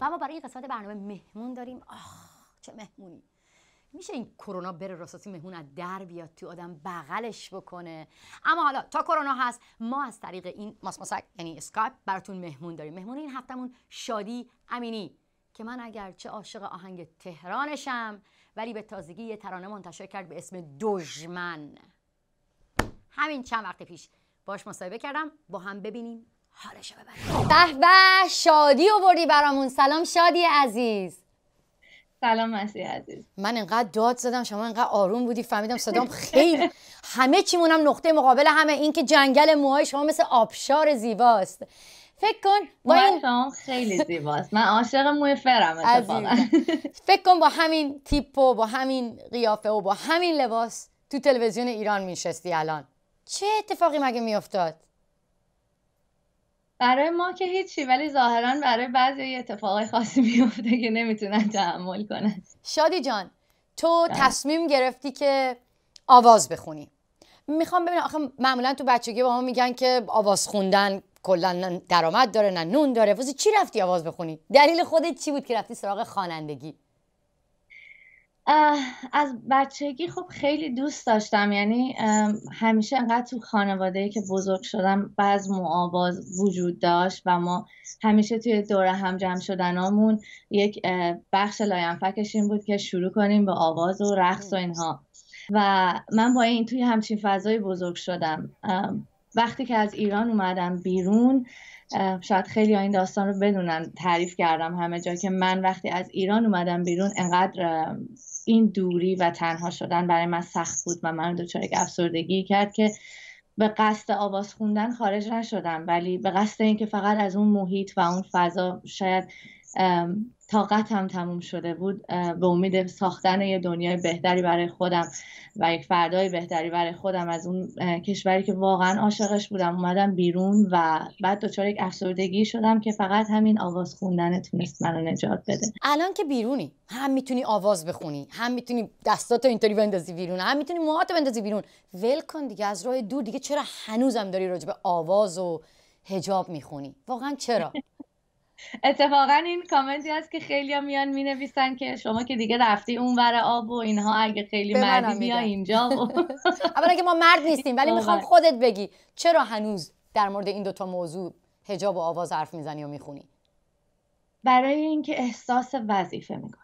و ما برای قسمت برنامه مهمون داریم آه چه مهمونی میشه این کرونا بره راستی مهمون از در بیاد تو آدم بغلش بکنه اما حالا تا کرونا هست ما از طریق این ماس یعنی اسکایپ براتون مهمون داریم مهمون این هفتمون شادی امینی که من اگر چه عاشق آهنگ تهرانشم ولی به تازگی یه ترانه منتشر کرد به اسم دژمن همین چند وقت پیش باش مصاحبه کردم با هم ببینیم حالشو به به شادی آوردی برامون سلام شادی عزیز سلام مسیح عزیز من اینقدر داد زدم شما انقدر آروم بودی فهمیدم صدام خیلی همه چیمونم نقطه مقابل همه این که جنگل موهای شما مثل آبشار زیباست فکر کن با این خیلی زیباست من عاشق موی فرم اتفاقا فکر کن با همین تیپ و با همین قیافه و با همین لباس تو تلویزیون ایران میشستی الان چه اتفاقی مگه میافتاد برای ما که هیچی ولی ظاهران برای بعضی اتفاقای خاصی میفته که نمیتونن تحمل کنن شادی جان تو بله. تصمیم گرفتی که آواز بخونی میخوام ببینم آخه معمولا تو بچگی با ما میگن که آواز خوندن کلا درآمد داره نه نون داره واسه چی رفتی آواز بخونی دلیل خودت چی بود که رفتی سراغ خوانندگی از بچگی خب خیلی دوست داشتم یعنی همیشه انقدر تو خانواده که بزرگ شدم بعض معاباز وجود داشت و ما همیشه توی دوره هم جمع شدنامون یک بخش لاینفکش این بود که شروع کنیم به آواز و رقص و اینها و من با این توی همچین فضای بزرگ شدم وقتی که از ایران اومدم بیرون شاید خیلی این داستان رو بدونن تعریف کردم همه جا که من وقتی از ایران اومدم بیرون انقدر این دوری و تنها شدن برای من سخت بود و من دچار یک افسردگی کرد که به قصد آواز خوندن خارج نشدم ولی به قصد اینکه فقط از اون محیط و اون فضا شاید هم تموم شده بود به امید ساختن یه دنیای بهتری برای خودم و یک فردای بهتری برای خودم از اون کشوری که واقعا عاشقش بودم اومدم بیرون و بعد دچار یک افسردگی شدم که فقط همین آواز خوندن تونست منو نجات بده الان که بیرونی هم میتونی آواز بخونی هم میتونی دستاتو اینطوری بندازی بیرون هم میتونی موهاتو بندازی بیرون ول کن دیگه از راه دور دیگه چرا هنوزم داری راجع به آواز و هجاب میخونی واقعا چرا اتفاقا این کامنتی هست که خیلی ها میان می نویسن که شما که دیگه رفتی اون ور آب و اینها اگه خیلی مردی بیا اینجا و اولا که ما مرد نیستیم ولی آره. میخوام خودت بگی چرا هنوز در مورد این دوتا موضوع هجاب و آواز حرف میزنی و میخونی برای اینکه احساس وظیفه میکنم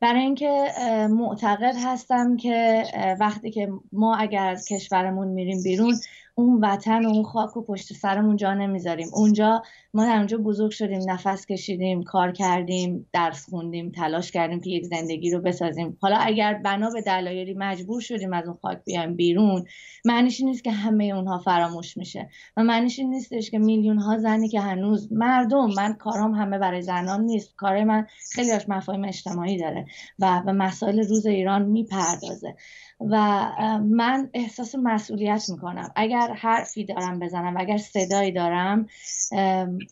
برای اینکه معتقد هستم که وقتی که ما اگر از کشورمون میریم بیرون اون وطن و اون خاک و پشت سرمون جا نمیذاریم اونجا ما در اونجا بزرگ شدیم نفس کشیدیم کار کردیم درس خوندیم تلاش کردیم که یک زندگی رو بسازیم حالا اگر بنا به دلایلی مجبور شدیم از اون خاک بیایم بیرون معنیش نیست که همه اونها فراموش میشه و معنیش نیستش که میلیون ها زنی که هنوز مردم من کارام همه برای زنان نیست کار من خیلی هاش مفاهیم اجتماعی داره و به مسائل روز ایران میپردازه و من احساس مسئولیت میکنم اگر حرفی دارم بزنم اگر صدایی دارم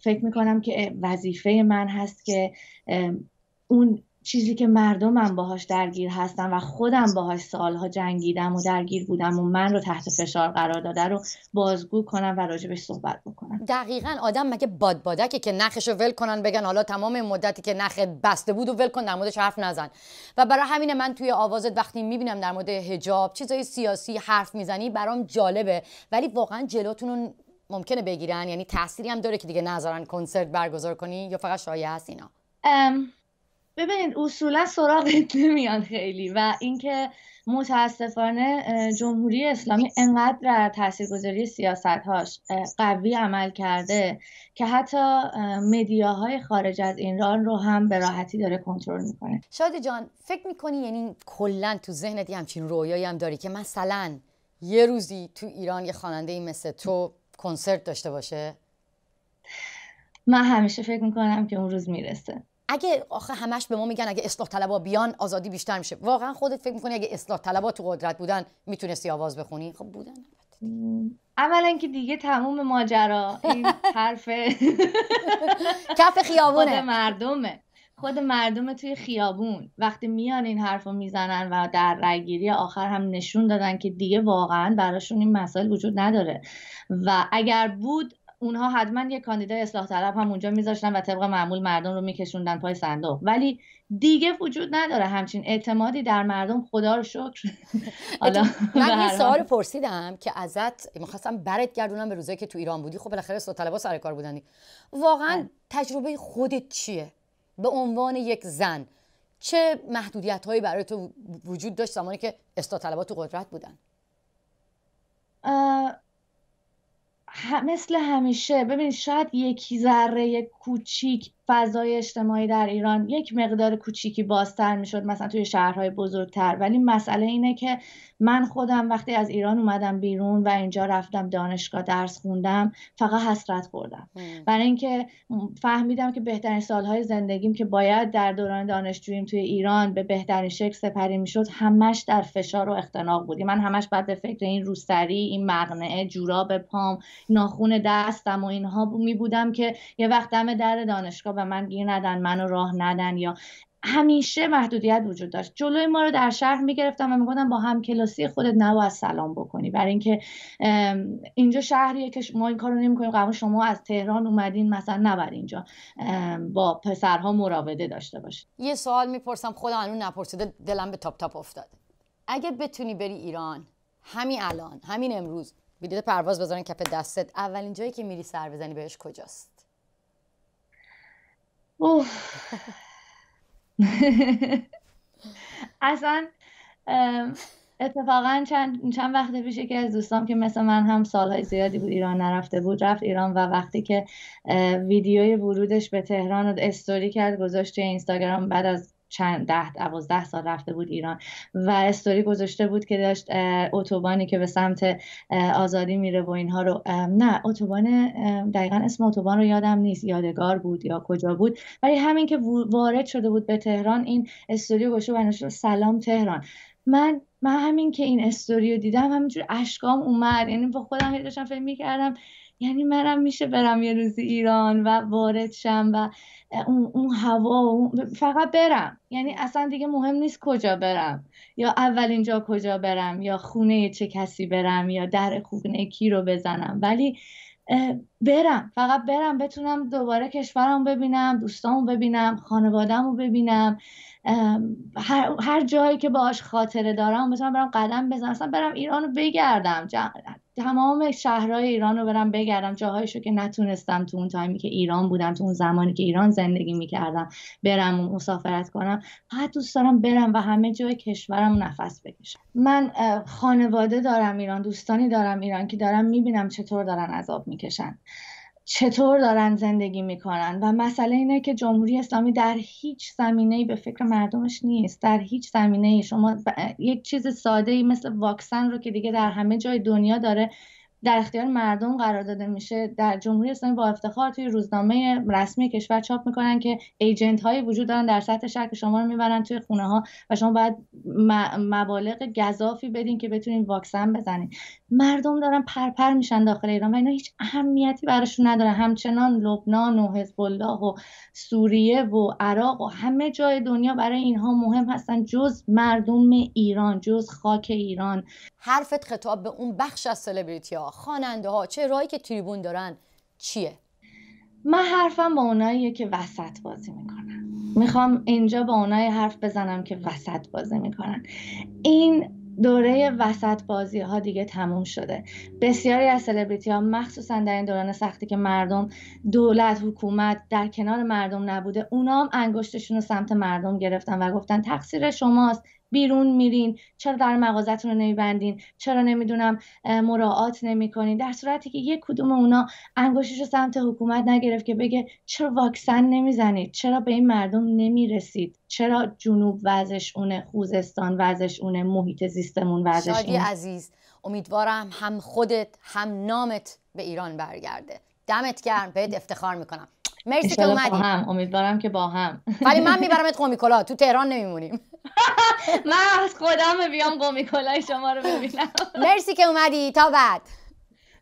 فکر میکنم که وظیفه من هست که اون چیزی که مردمم باهاش درگیر هستن و خودم باهاش سالها جنگیدم و درگیر بودم و من رو تحت فشار قرار داده رو بازگو کنم و راجبش صحبت بکنم دقیقا آدم مگه بادبادکه که نخش رو ول کنن بگن حالا تمام مدتی که نخ بسته بود و ول کن در موردش حرف نزن و برای همین من توی آوازت وقتی میبینم در مورد هجاب چیزای سیاسی حرف میزنی برام جالبه ولی واقعا جلوتون رو ممکنه بگیرن یعنی تأثیری هم داره که دیگه نذارن کنسرت برگزار کنی یا فقط شایع هست اینا ببینید اصولا سراغت نمیان خیلی و اینکه متاسفانه جمهوری اسلامی انقدر در تاثیرگذاری سیاستهاش قوی عمل کرده که حتی مدیاهای خارج از ایران رو هم به راحتی داره کنترل میکنه شادی جان فکر میکنی یعنی کلا تو ذهنت همچین رویایی هم داری که مثلا یه روزی تو ایران یه خواننده مثل تو کنسرت داشته باشه من همیشه فکر میکنم که اون روز میرسه اگه آخه همش به ما میگن اگه اصلاح طلبا بیان آزادی بیشتر میشه واقعا خودت فکر میکنی اگه اصلاح طلبا تو قدرت بودن میتونستی آواز بخونی خب بودن اولا که دیگه تموم ماجرا این حرف کف خیابونه مردمه خود مردم توی خیابون وقتی میان این حرف رو میزنن و در رأیگیری آخر هم نشون دادن که دیگه واقعا براشون این مسائل وجود نداره و اگر بود اونها حتما یه کاندیدای اصلاح طلب هم اونجا میذاشتن و طبق معمول مردم رو میکشوندن پای صندوق ولی دیگه وجود نداره همچین اعتمادی در مردم خدا رو شکر من یه سوال پرسیدم که ازت میخواستم برات گردونم به روزایی که تو ایران بودی خب بالاخره اصلاح طلبا سر کار بودنی. واقعا بله. تجربه خودت چیه به عنوان یک زن چه محدودیت هایی برای تو وجود داشت زمانی که استاد طلبات تو قدرت بودن مثل همیشه ببین شاید یکی ذره کوچیک فضای اجتماعی در ایران یک مقدار کوچیکی بازتر میشد مثلا توی شهرهای بزرگتر ولی مسئله اینه که من خودم وقتی از ایران اومدم بیرون و اینجا رفتم دانشگاه درس خوندم فقط حسرت خوردم برای اینکه فهمیدم که بهترین سالهای زندگیم که باید در دوران دانشجوییم توی ایران به بهترین شکل سپری میشد همش در فشار و اختناق بودی من همش بعد به فکر این روسری این مقنعه جوراب پام ناخون دستم و اینها می بودم که یه وقت دم در دانشگاه و من گیر ندن منو راه ندن یا همیشه محدودیت وجود داشت جلوی ما رو در شهر میگرفتم و میگفتم با هم کلاسی خودت از سلام بکنی برای اینکه اینجا شهریه که ما این کارو نمیکنیم قبلا شما از تهران اومدین مثلا نبر اینجا با پسرها مراوده داشته باشید یه سوال میپرسم خدا هنوز نپرسیده دلم به تاپ تاپ افتاد اگه بتونی بری ایران همین الان همین امروز پرواز بذارن کپ دستت اولین جایی که میری سر بزنی بهش کجاست اصلا اتفاقا چند, چند وقت پیش که از دوستام که مثل من هم سالهای زیادی بود ایران نرفته بود رفت ایران و وقتی که ویدیوی ورودش به تهران رو استوری کرد گذاشت اینستاگرام بعد از چند ده دوازده سال رفته بود ایران و استوری گذاشته بود که داشت اتوبانی که به سمت آزادی میره و اینها رو نه اتوبان دقیقا اسم اتوبان رو یادم نیست یادگار بود یا کجا بود ولی همین که وارد شده بود به تهران این استوری گذاشته و سلام تهران من من همین که این رو دیدم همینجور اشکام اومد یعنی با خودم یه داشتم فکر میکردم یعنی منم میشه برم یه روزی ایران و وارد شم و اون, اون هوا فقط برم یعنی اصلا دیگه مهم نیست کجا برم یا اولین اینجا کجا برم یا خونه چه کسی برم یا در خونه کی رو بزنم ولی برم فقط برم بتونم دوباره کشورم ببینم دوستامو ببینم خانوادم رو ببینم هر, هر جایی که باش خاطره دارم بتونم برم قدم بزنم اصلا برم ایران رو بگردم تمام شهرهای ایران رو برم بگردم جاهایشو که نتونستم تو اون تایمی که ایران بودم تو اون زمانی که ایران زندگی میکردم برم و مسافرت کنم فقط دوست دارم برم و همه جای کشورم نفس بکشم من خانواده دارم ایران دوستانی دارم ایران که دارم میبینم چطور دارن عذاب میکشن چطور دارن زندگی میکنن و مسئله اینه که جمهوری اسلامی در هیچ زمینه به فکر مردمش نیست در هیچ زمینه شما یک چیز ساده ای مثل واکسن رو که دیگه در همه جای دنیا داره در اختیار مردم قرار داده میشه در جمهوری اسلامی با افتخار توی روزنامه رسمی کشور چاپ میکنن که ایجنت های وجود دارن در سطح شهر که شما رو میبرن توی خونه ها و شما باید مبالغ گذافی بدین که بتونین واکسن بزنین مردم دارن پرپر میشن داخل ایران و اینا هیچ اهمیتی براشون نداره همچنان لبنان و حزب الله و سوریه و عراق و همه جای دنیا برای اینها مهم هستن جز مردم ایران جز خاک ایران حرفت خطاب به اون بخش از سلبریتی ها خواننده ها چه رایی که تریبون دارن چیه من حرفم با اوناییه که وسط بازی میکنن میخوام اینجا با اونایی حرف بزنم که وسط بازی میکنن این دوره وسط بازی ها دیگه تموم شده بسیاری از سلبریتی ها مخصوصا در این دوران سختی که مردم دولت حکومت در کنار مردم نبوده اونا هم انگشتشون رو سمت مردم گرفتن و گفتن تقصیر شماست بیرون میرین چرا در مغازتون رو نمیبندین چرا نمیدونم مراعات نمیکنین در صورتی که یک کدوم اونا انگشتش رو سمت حکومت نگرفت که بگه چرا واکسن نمیزنید چرا به این مردم نمیرسید چرا جنوب وزش اونه خوزستان وزش اونه محیط زیستمون اونه شادی عزیز امیدوارم هم خودت هم نامت به ایران برگرده دمت گرم بهت افتخار میکنم مرسی که اومدی امیدوارم که با هم ولی من میبرمت قومیکولا تو تهران نمیمونیم من از خودم بیام قومیکلای شما رو ببینم مرسی که اومدی تا بعد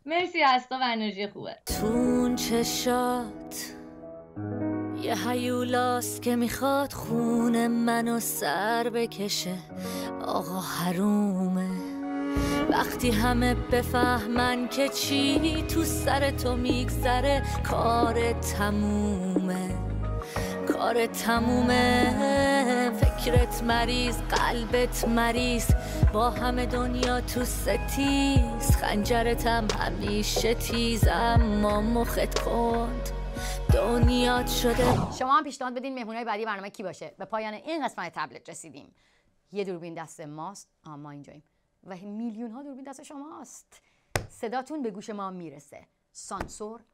مرسی از تو و انرژی خوبه تون چشات یه هیولاست که میخواد خون منو سر بکشه آقا حرومه وقتی همه بفهمن که چی تو سر تو میگذره کار تمومه کار تمومه فکرت مریض قلبت مریض با همه دنیا تو ستیز خنجرتم همیشه تیز اما مخت کند دنیا شده شما هم پیشنهاد بدین مهمونای بعدی برنامه کی باشه به پایان این قسمت تبلت رسیدیم یه دوربین دست ماست اما اینجاییم و میلیون ها دوربین دست شماست صداتون به گوش ما میرسه سانسور